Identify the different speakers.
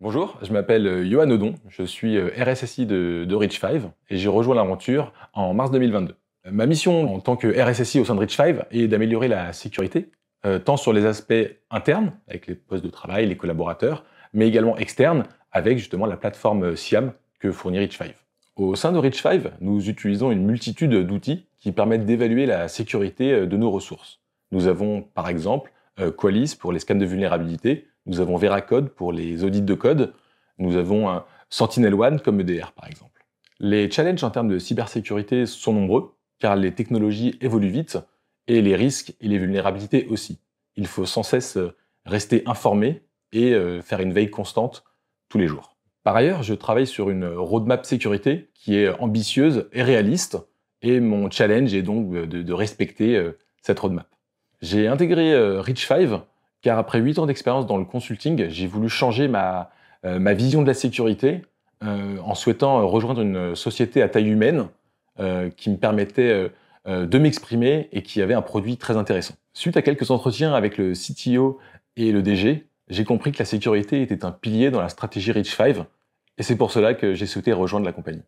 Speaker 1: Bonjour, je m'appelle euh, Johan Odon, je suis euh, RSSI de, de Reach 5 et j'ai rejoint l'aventure en mars 2022. Euh, ma mission en tant que RSSI au sein de Reach 5 est d'améliorer la sécurité, tant sur les aspects internes, avec les postes de travail, les collaborateurs, mais également externes, avec justement la plateforme SIAM que fournit Reach 5. Au sein de Reach 5, nous utilisons une multitude d'outils qui permettent d'évaluer la sécurité de nos ressources. Nous avons par exemple euh, Qualys pour les scans de vulnérabilité, nous avons Veracode pour les audits de code, nous avons un SentinelOne comme EDR par exemple. Les challenges en termes de cybersécurité sont nombreux, car les technologies évoluent vite, et les risques et les vulnérabilités aussi. Il faut sans cesse euh, rester informé et euh, faire une veille constante tous les jours. Par ailleurs, je travaille sur une roadmap sécurité qui est ambitieuse et réaliste, et mon challenge est donc de respecter cette roadmap. J'ai intégré euh, reach Rich 5 car après 8 ans d'expérience dans le consulting, j'ai voulu changer ma, euh, ma, vision de la sécurité euh, en souhaitant rejoindre une société à taille humaine qui me permettait de m'exprimer et qui avait un produit très intéressant. Suite à quelques entretiens avec le CTO et le DG, j'ai compris que la sécurité était un pilier dans la stratégie reach 5 et c'est pour cela que j'ai souhaité rejoindre la compagnie.